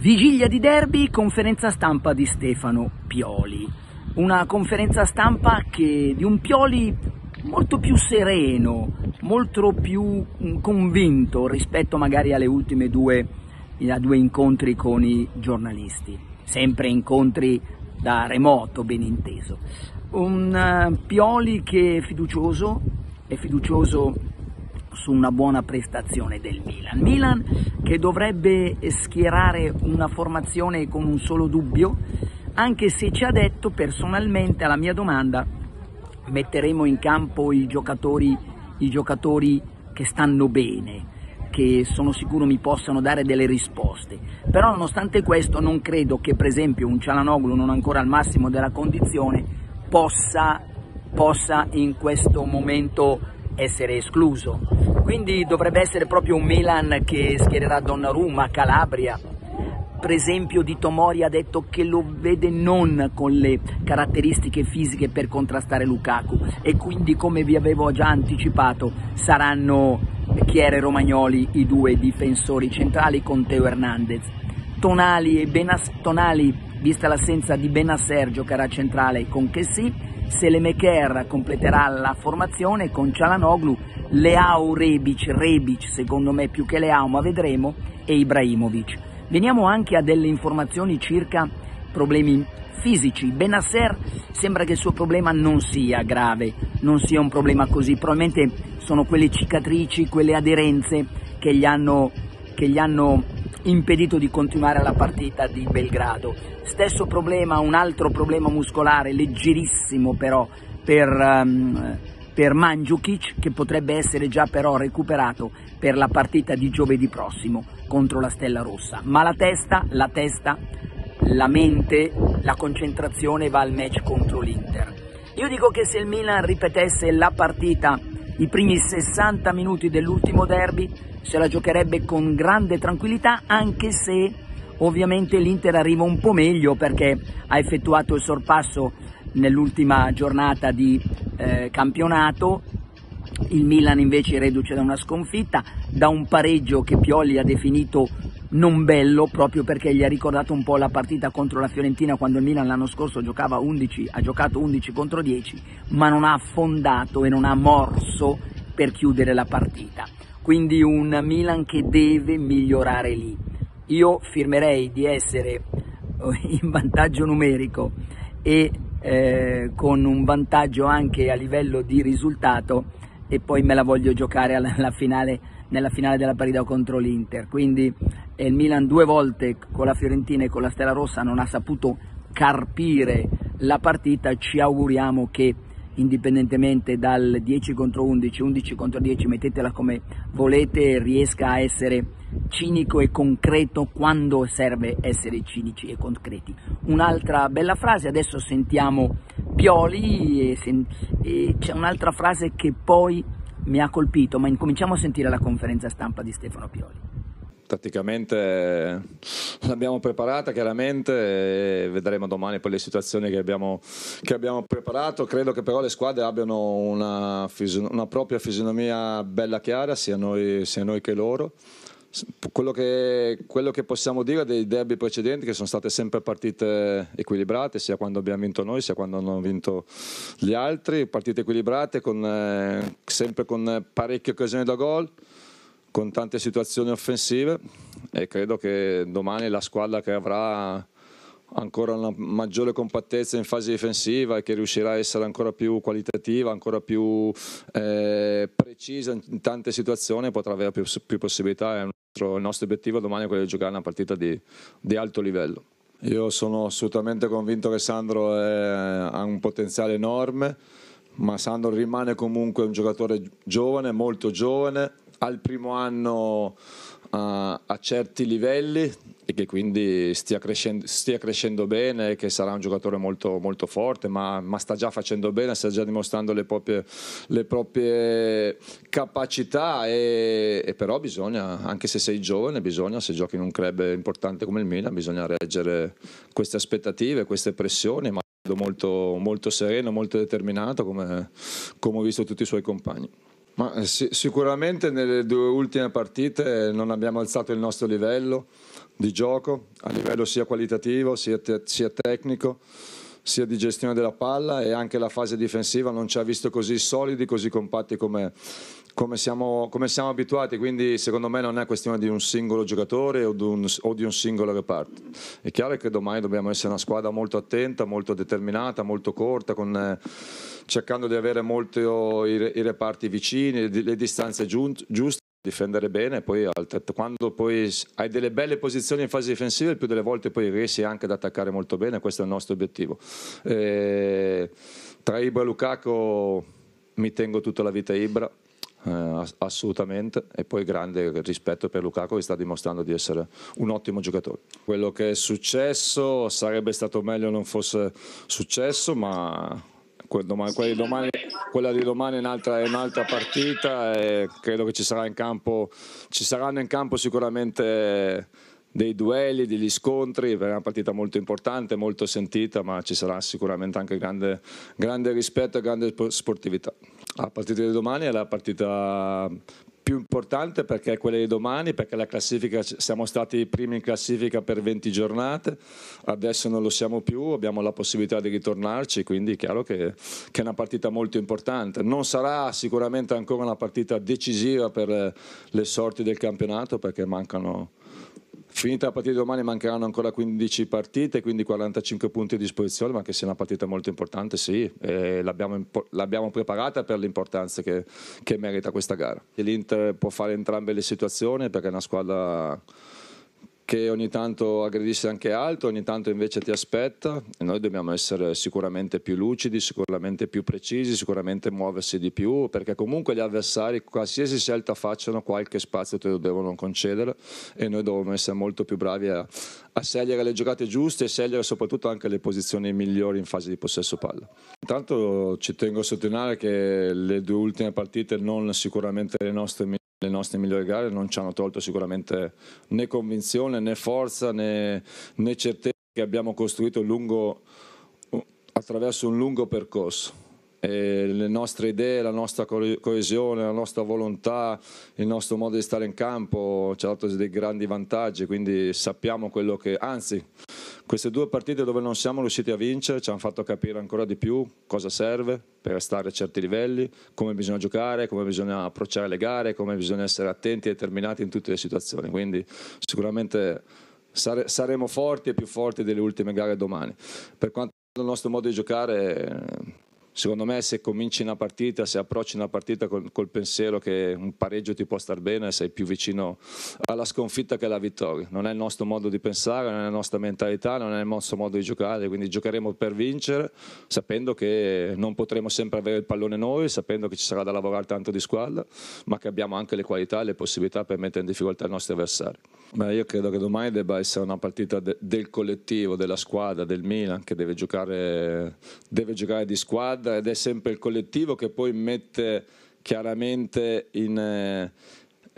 Vigilia di derby, conferenza stampa di Stefano Pioli. Una conferenza stampa che, di un Pioli molto più sereno, molto più mm, convinto rispetto magari alle ultime due, due incontri con i giornalisti. Sempre incontri da remoto, ben inteso. Un eh, Pioli che è fiducioso, è fiducioso su una buona prestazione del Milan. Milan che dovrebbe schierare una formazione con un solo dubbio, anche se ci ha detto personalmente alla mia domanda metteremo in campo i giocatori, i giocatori che stanno bene che sono sicuro mi possano dare delle risposte. Però nonostante questo non credo che per esempio un Cialanoglu non ancora al massimo della condizione possa, possa in questo momento essere escluso. Quindi dovrebbe essere proprio un Milan che schiererà Donnarumma, Calabria. Per esempio Di Tomori ha detto che lo vede non con le caratteristiche fisiche per contrastare Lukaku e quindi come vi avevo già anticipato saranno Chiere e Romagnoli i due difensori centrali con Teo Hernandez. Tonali, Benas, Tonali vista l'assenza di Benasser giocherà centrale con Chessy Selemeker completerà la formazione con Cialanoglu, Leao Rebic, Rebic secondo me più che Leao ma vedremo, e Ibrahimovic. Veniamo anche a delle informazioni circa problemi fisici. Benasser sembra che il suo problema non sia grave, non sia un problema così, probabilmente sono quelle cicatrici, quelle aderenze che gli hanno, che gli hanno impedito di continuare la partita di Belgrado. Stesso problema, un altro problema muscolare, leggerissimo però, per, um, per Mandzukic, che potrebbe essere già però recuperato per la partita di giovedì prossimo contro la Stella Rossa. Ma la testa, la testa, la mente, la concentrazione va al match contro l'Inter. Io dico che se il Milan ripetesse la partita i primi 60 minuti dell'ultimo derby se la giocherebbe con grande tranquillità anche se ovviamente l'Inter arriva un po' meglio perché ha effettuato il sorpasso nell'ultima giornata di eh, campionato il Milan invece reduce da una sconfitta, da un pareggio che Pioli ha definito non bello proprio perché gli ha ricordato un po' la partita contro la Fiorentina quando il Milan l'anno scorso giocava 11, ha giocato 11 contro 10 ma non ha affondato e non ha morso per chiudere la partita quindi un Milan che deve migliorare lì io firmerei di essere eh, in vantaggio numerico e eh, con un vantaggio anche a livello di risultato e poi me la voglio giocare alla, alla finale nella finale della Paridao contro l'Inter, quindi eh, il Milan due volte con la Fiorentina e con la Stella Rossa non ha saputo carpire la partita, ci auguriamo che indipendentemente dal 10 contro 11, 11 contro 10, mettetela come volete, riesca a essere cinico e concreto quando serve essere cinici e concreti. Un'altra bella frase, adesso sentiamo Pioli e, sen e c'è un'altra frase che poi mi ha colpito, ma incominciamo a sentire la conferenza stampa di Stefano Pioli. Tatticamente eh, l'abbiamo preparata chiaramente e eh, vedremo domani poi le situazioni che abbiamo, che abbiamo preparato. Credo che però le squadre abbiano una, una propria fisionomia bella chiara, sia noi, sia noi che loro. Quello che, quello che, possiamo dire dei derby precedenti che sono state sempre partite equilibrate sia quando abbiamo vinto noi sia quando hanno vinto gli altri partite equilibrate con, eh, sempre con parecchie occasioni da gol con tante situazioni offensive e credo che domani la squadra che avrà ancora una maggiore compattezza in fase difensiva e che riuscirà a essere ancora più qualitativa, ancora più eh, precisa in tante situazioni, potrà avere più, più possibilità. Il nostro obiettivo domani è quello di giocare una partita di, di alto livello. Io sono assolutamente convinto che Sandro è, ha un potenziale enorme, ma Sandro rimane comunque un giocatore giovane, molto giovane, al primo anno uh, a certi livelli, e che quindi stia crescendo, stia crescendo bene, che sarà un giocatore molto, molto forte, ma, ma, sta già facendo bene, sta già dimostrando le proprie, le proprie capacità e, e, però bisogna, anche se sei giovane, bisogna, se giochi in un club importante come il Milan, bisogna reggere queste aspettative, queste pressioni. Ma molto, molto sereno, molto determinato come, come ho visto tutti i suoi compagni. Ma eh, sicuramente nelle due ultime partite non abbiamo alzato il nostro livello, di gioco a livello sia qualitativo sia, te- sia tecnico sia di gestione della palla e anche la fase difensiva non ci ha visto così solidi, così compatti come, come, siamo, come siamo, abituati, quindi secondo me non è questione di un singolo giocatore o di un, o di un, singolo reparto. È chiaro che domani dobbiamo essere una squadra molto attenta, molto determinata, molto corta, con, cercando di avere molto i, i reparti vicini, le distanze giuste difendere bene, poi quando poi hai delle belle posizioni in fase difensiva, il più delle volte poi riesci anche ad attaccare molto bene, questo è il nostro obiettivo. E, eh, tra Ibra e Lukaku mi tengo tutta la vita Ibra, eh, assolutamente, e poi grande rispetto per Lukaku che sta dimostrando di essere un ottimo giocatore. Quello che è successo sarebbe stato meglio non fosse successo, ma Domani, quella, di domani, quella, di domani, è un'altra, un partita e credo che ci, sarà in campo, ci saranno in campo sicuramente dei duelli, degli scontri, è una partita molto importante, molto sentita, ma ci sarà sicuramente anche grande, grande rispetto e grande sportività. La partita di domani è la partita più importante perché è quella di domani, perché la classifica, siamo stati primi in classifica per 20 giornate, adesso non lo siamo più, abbiamo la possibilità di ritornarci, quindi è chiaro che, che è una partita molto importante. Non sarà sicuramente ancora una partita decisiva per eh, le sorti del campionato perché mancano Finita la partita di domani mancheranno ancora 15 partite, quindi 45 punti a disposizione, ma che sia una partita molto importante, sì, l'abbiamo, l'abbiamo, preparata per l'importanza che, che merita questa gara. L'Inter può fare entrambe le situazioni perché è una squadra che ogni tanto aggredisce anche alto, ogni tanto invece ti aspetta e noi dobbiamo essere sicuramente più lucidi, sicuramente più precisi, sicuramente muoversi di più perché comunque gli avversari qualsiasi scelta facciano qualche spazio te lo devono concedere e noi dobbiamo essere molto più bravi a, a scegliere le giocate giuste e scegliere soprattutto anche le posizioni migliori in fase di possesso palla. Intanto ci tengo a sottolineare che le due ultime partite non sicuramente le nostre migliori le nostre migliori gare non ci hanno tolto sicuramente né convinzione, né forza, né, né certezza che abbiamo costruito lungo, attraverso un lungo percorso eh, le nostre idee, la nostra coesione, la nostra volontà, il nostro modo di stare in campo ci ha dato dei grandi vantaggi, quindi sappiamo quello che, anzi, queste due partite dove non siamo riusciti a vincere ci hanno fatto capire ancora di più cosa serve per stare a certi livelli, come bisogna giocare, come bisogna approcciare le gare, come bisogna essere attenti e determinati in tutte le situazioni. Quindi sicuramente sare saremo forti e più forti delle ultime gare domani. Per quanto riguarda il nostro modo di giocare, secondo me se cominci una partita, se approcci una partita col, col pensiero che un pareggio ti può star bene, sei più vicino alla sconfitta che alla vittoria. Non è il nostro modo di pensare, non è la nostra mentalità, non è il nostro modo di giocare, quindi giocheremo per vincere, sapendo che non potremo sempre avere il pallone noi, sapendo che ci sarà da lavorare tanto di squadra, ma che abbiamo anche le qualità e le possibilità per mettere in difficoltà i nostri avversari. Ma io credo che domani debba essere una partita de- del collettivo, della squadra, del Milan, che deve giocare, deve giocare di squadra squadra ed è sempre il collettivo che poi mette chiaramente in, eh,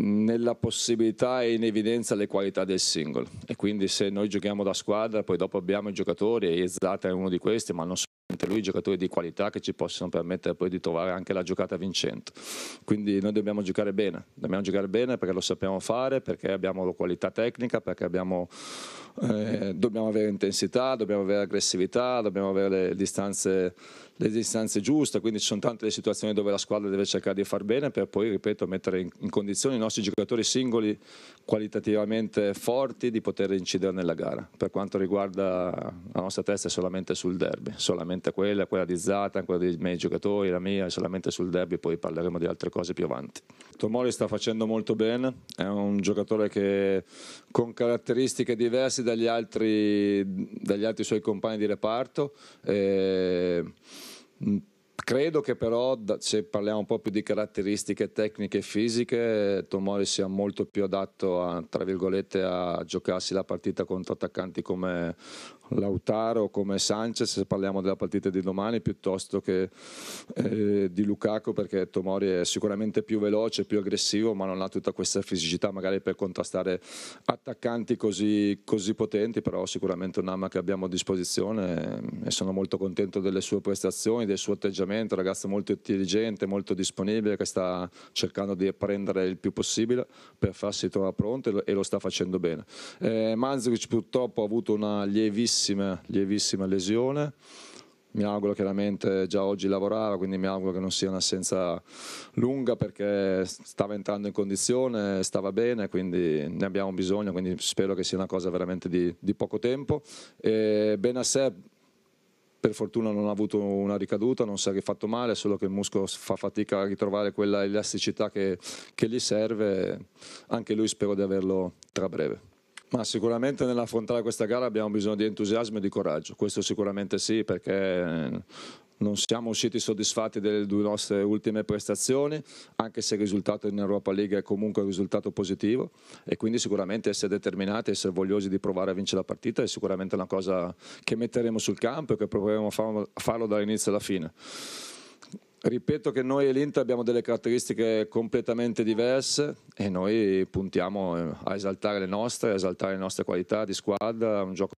nella possibilità e in evidenza le qualità del singolo. E quindi se noi giochiamo da squadra, poi dopo abbiamo i giocatori, e Zlatan è uno di questi, ma non solamente lui, i giocatori di qualità che ci possono permettere poi di trovare anche la giocata vincente. Quindi noi dobbiamo giocare bene, dobbiamo giocare bene perché lo sappiamo fare, perché abbiamo la qualità tecnica, perché abbiamo, eh, dobbiamo avere intensità, dobbiamo avere aggressività, dobbiamo avere le distanze le distanze giuste, quindi ci sono tante le situazioni dove la squadra deve cercare di far bene per poi, ripeto, mettere in, in condizione i nostri giocatori singoli qualitativamente forti di poter incidere nella gara. Per quanto riguarda la nostra testa è solamente sul derby, solamente quella, quella di Zatan, quella dei miei giocatori, la mia, è solamente sul derby, poi parleremo di altre cose più avanti. Tomori sta facendo molto bene, è un giocatore che con caratteristiche diverse dagli altri, dagli altri suoi compagni di reparto. Eh, Mm, credo che però se parliamo un po' più di caratteristiche tecniche e fisiche, Tomori sia molto più adatto a, a giocarsi la partita contro attaccanti come Lautaro come Sanchez se parliamo della partita di domani piuttosto che eh, di Lukaku perché Tomori è sicuramente più veloce, più aggressivo ma non ha tutta questa fisicità magari per contrastare attaccanti così, così potenti però sicuramente un'arma che abbiamo a disposizione ehm, e sono molto contento delle sue prestazioni, del suo atteggiamento, ragazzo molto intelligente, molto disponibile che sta cercando di prendere il più possibile per farsi trovare pronto e lo sta facendo bene. Eh, Manzic purtroppo ha avuto una lievissima lievissima, lievissima lesione mi auguro chiaramente già oggi lavorava, quindi mi auguro che non sia un'assenza lunga perché stava entrando in condizione, stava bene, quindi ne abbiamo bisogno, quindi spero che sia una cosa veramente di, di poco tempo. E ben a sé, per fortuna non ha avuto una ricaduta, non si è fatto male, solo che il muscolo fa fatica a ritrovare quella elasticità che, che gli serve, anche lui spero di averlo tra breve. Ma sicuramente nell'affrontare questa gara abbiamo bisogno di entusiasmo e di coraggio, questo sicuramente sì perché eh, non siamo usciti soddisfatti delle due nostre ultime prestazioni, anche se il risultato in Europa League è comunque un risultato positivo e quindi sicuramente essere determinati, essere vogliosi di provare a vincere la partita è sicuramente una cosa che metteremo sul campo e che proveremo a farlo dall'inizio alla fine. Ripeto che noi e l'Inter abbiamo delle caratteristiche completamente diverse e noi puntiamo eh, a esaltare le nostre, a esaltare le nostre qualità di squadra, un gioco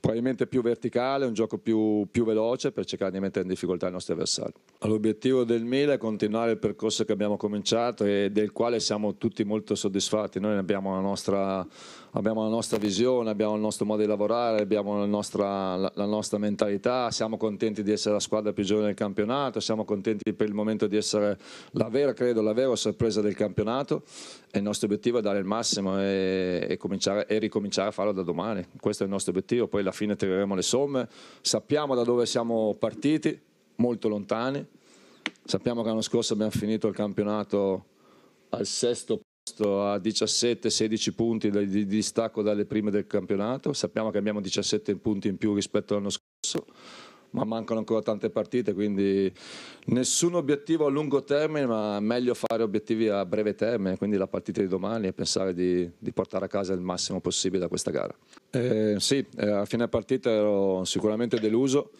probabilmente più verticale, un gioco più, più, veloce per cercare di mettere in difficoltà i nostri avversari. L'obiettivo del Milan è continuare il percorso che abbiamo cominciato e del quale siamo tutti molto soddisfatti. Noi abbiamo la nostra, abbiamo la nostra visione, abbiamo il nostro modo di lavorare, abbiamo la nostra, la, la nostra, mentalità, siamo contenti di essere la squadra più giovane del campionato, siamo contenti per il momento di essere la vera, credo, la vera sorpresa del campionato e il nostro obiettivo è dare il massimo e, e, e ricominciare a farlo da domani. Questo è il nostro nostro obiettivo, poi alla fine tireremo le somme, sappiamo da dove siamo partiti, molto lontani, sappiamo che l'anno scorso abbiamo finito il campionato al sesto posto a 17-16 punti di distacco dalle prime del campionato, sappiamo che abbiamo 17 punti in più rispetto all'anno scorso ma mancano ancora tante partite, quindi nessun obiettivo a lungo termine, ma meglio fare obiettivi a breve termine, quindi la partita di domani e pensare di, di portare a casa il massimo possibile da questa gara. Eh, sì, eh, a fine partita ero sicuramente deluso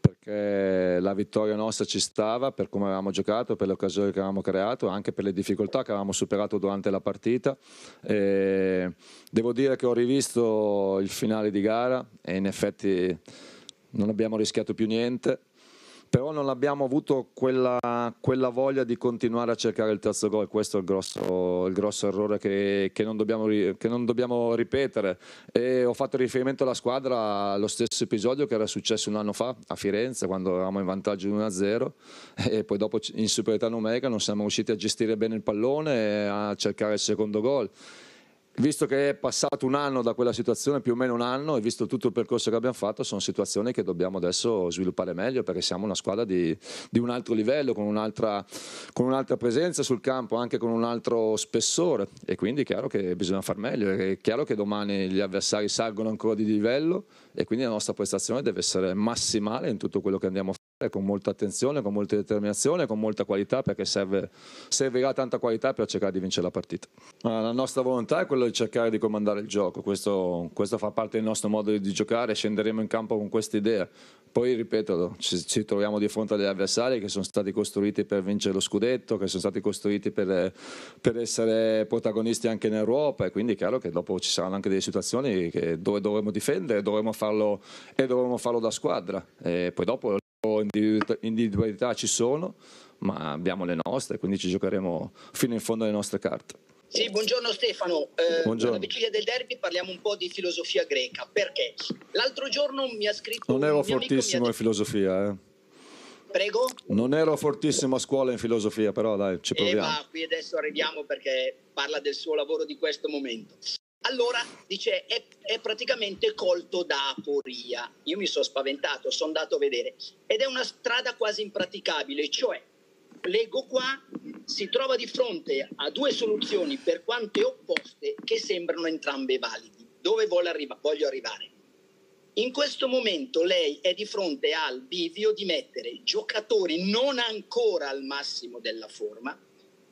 perché la vittoria nostra ci stava per come avevamo giocato, per le occasioni che avevamo creato, anche per le difficoltà che avevamo superato durante la partita. E devo dire che ho rivisto il finale di gara e in effetti non abbiamo rischiato più niente, però non abbiamo avuto quella, quella voglia di continuare a cercare il terzo gol, questo è il grosso, il grosso errore che, che, non dobbiamo, che, non dobbiamo, ripetere. E ho fatto riferimento alla squadra allo stesso episodio che era successo un anno fa a Firenze, quando eravamo in vantaggio di 1-0 e poi dopo in superiorità numerica non siamo riusciti a gestire bene il pallone e a cercare il secondo gol visto che è passato un anno da quella situazione, più o meno un anno, e visto tutto il percorso che abbiamo fatto, sono situazioni che dobbiamo adesso sviluppare meglio perché siamo una squadra di, di un altro livello, con un'altra, con un'altra, presenza sul campo, anche con un altro spessore. E quindi è chiaro che bisogna far meglio, è chiaro che domani gli avversari salgono ancora di livello e quindi la nostra prestazione deve essere massimale in tutto quello che andiamo a fare con molta attenzione, con molta determinazione, con molta qualità perché serve, servirà tanta qualità per cercare di vincere la partita. La nostra volontà è quella di cercare di comandare il gioco, questo, questo fa parte del nostro modo di giocare, scenderemo in campo con questa idea. Poi ripeto, ci, ci, troviamo di fronte a degli avversari che sono stati costruiti per vincere lo scudetto, che sono stati costruiti per, per essere protagonisti anche in Europa e quindi è chiaro che dopo ci saranno anche delle situazioni dove dovremo difendere dovremo farlo, e dovremo farlo da squadra. E poi dopo individualità ci sono, ma abbiamo le nostre, quindi ci giocheremo fino in fondo le nostre carte. Sì, buongiorno Stefano. Eh, buongiorno. Alla vigilia del derby parliamo un po' di filosofia greca. Perché? L'altro giorno mi ha scritto. Non ero fortissimo detto... in filosofia, eh. Prego? Non ero fortissimo a scuola in filosofia, però dai, ci eh, proviamo. E eh, va, qui adesso arriviamo perché parla del suo lavoro di questo momento. Allora dice è, è, praticamente colto da aporia. Io mi sono spaventato, sono andato a vedere ed è una strada quasi impraticabile, cioè leggo qua si trova di fronte a due soluzioni per quante opposte che sembrano entrambe validi. Dove arriva, voglio arrivare? In questo momento lei è di fronte al bivio di mettere giocatori non ancora al massimo della forma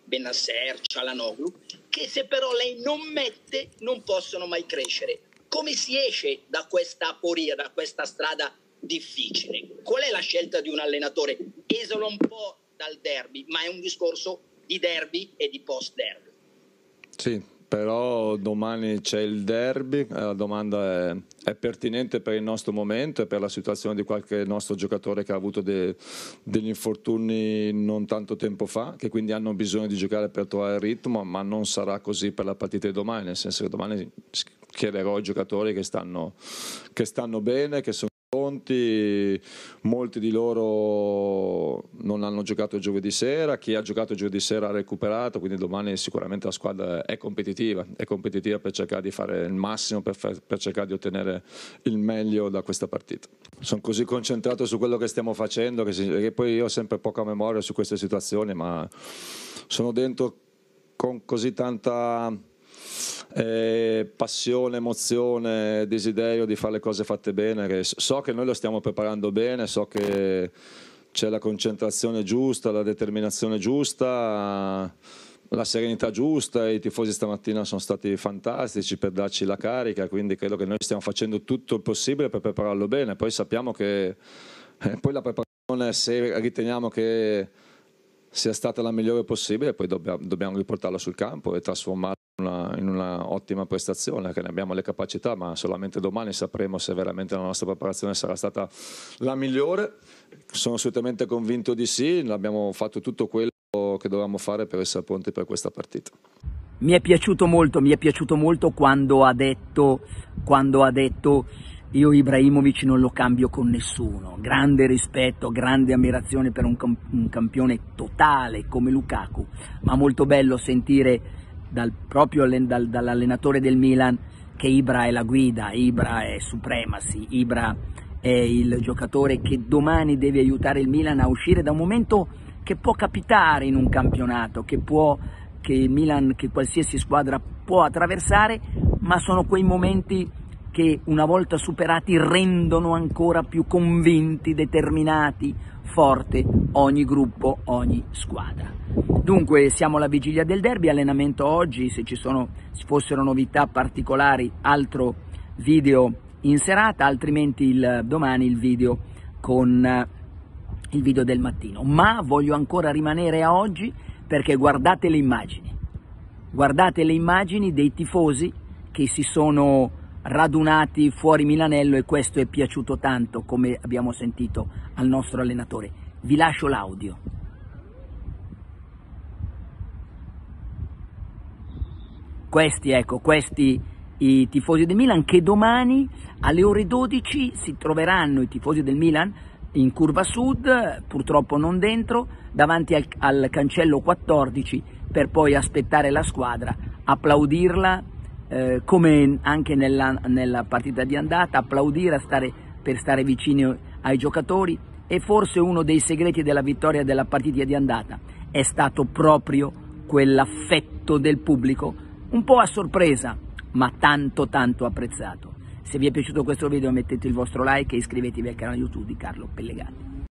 Benasser, Cialanoglu, che se però lei non mette non possono mai crescere. Come si esce da questa aporia, da questa strada difficile? Qual è la scelta di un allenatore? Esola un po' dal derby, ma è un discorso di derby e di post-derby. Sì, però domani c'è il derby, eh, la domanda è, è, pertinente per il nostro momento e per la situazione di qualche nostro giocatore che ha avuto de, degli infortuni non tanto tempo fa, che quindi hanno bisogno di giocare per trovare il ritmo, ma non sarà così per la partita di domani, nel senso che domani chiederò ai giocatori che stanno, che stanno bene, che sono conti, molti di loro non hanno giocato giovedì sera, chi ha giocato giovedì sera ha recuperato, quindi domani sicuramente la squadra è competitiva, è competitiva per cercare di fare il massimo, per, per cercare di ottenere il meglio da questa partita. Sono così concentrato su quello che stiamo facendo che, si, che poi io ho sempre poca memoria su queste situazioni, ma sono dentro con così tanta eh, passione, emozione, desiderio di fare le cose fatte bene. So che noi lo stiamo preparando bene, so che c'è la concentrazione giusta, la determinazione giusta, la serenità giusta. I tifosi stamattina sono stati fantastici per darci la carica, quindi credo che noi stiamo facendo tutto il possibile per prepararlo bene. Poi sappiamo che eh, poi la preparazione, se riteniamo che sia stata la migliore possibile, poi dobbiamo, dobbiamo riportarla sul campo e trasformarla una, in una ottima prestazione, che ne abbiamo le capacità, ma solamente domani sapremo se veramente la nostra preparazione sarà stata la migliore. Sono assolutamente convinto di sì, abbiamo fatto tutto quello che dovevamo fare per essere pronti per questa partita. Mi è piaciuto molto, mi è piaciuto molto quando ha detto, quando ha detto io Ibrahimovic non lo cambio con nessuno. Grande rispetto, grande ammirazione per un, camp un campione totale come Lukaku, ma molto bello sentire dal, proprio dal, dall'allenatore del Milan che Ibra è la guida, Ibra è supremacy, Ibra è il giocatore che domani deve aiutare il Milan a uscire da un momento che può capitare in un campionato, che, può, che il Milan, che qualsiasi squadra può attraversare, ma sono quei momenti che una volta superati rendono ancora più convinti, determinati, forte ogni gruppo, ogni squadra. Dunque siamo alla vigilia del derby, allenamento oggi, se ci sono, se fossero novità particolari altro video in serata, altrimenti il, domani il video con uh, il video del mattino. Ma voglio ancora rimanere a oggi perché guardate le immagini, guardate le immagini dei tifosi che si sono radunati fuori Milanello e questo è piaciuto tanto come abbiamo sentito al nostro allenatore. Vi lascio l'audio. Questi, ecco, questi i tifosi del Milan che domani alle ore 12 si troveranno i tifosi del Milan in curva sud, purtroppo non dentro, davanti al, al cancello 14 per poi aspettare la squadra, applaudirla eh, come anche nella, nella, partita di andata, applaudire stare, per stare vicino ai giocatori e forse uno dei segreti della vittoria della partita di andata è stato proprio quell'affetto del pubblico, un po' a sorpresa, ma tanto tanto apprezzato. Se vi è piaciuto questo video mettete il vostro like e iscrivetevi al canale YouTube di Carlo Pellegatti.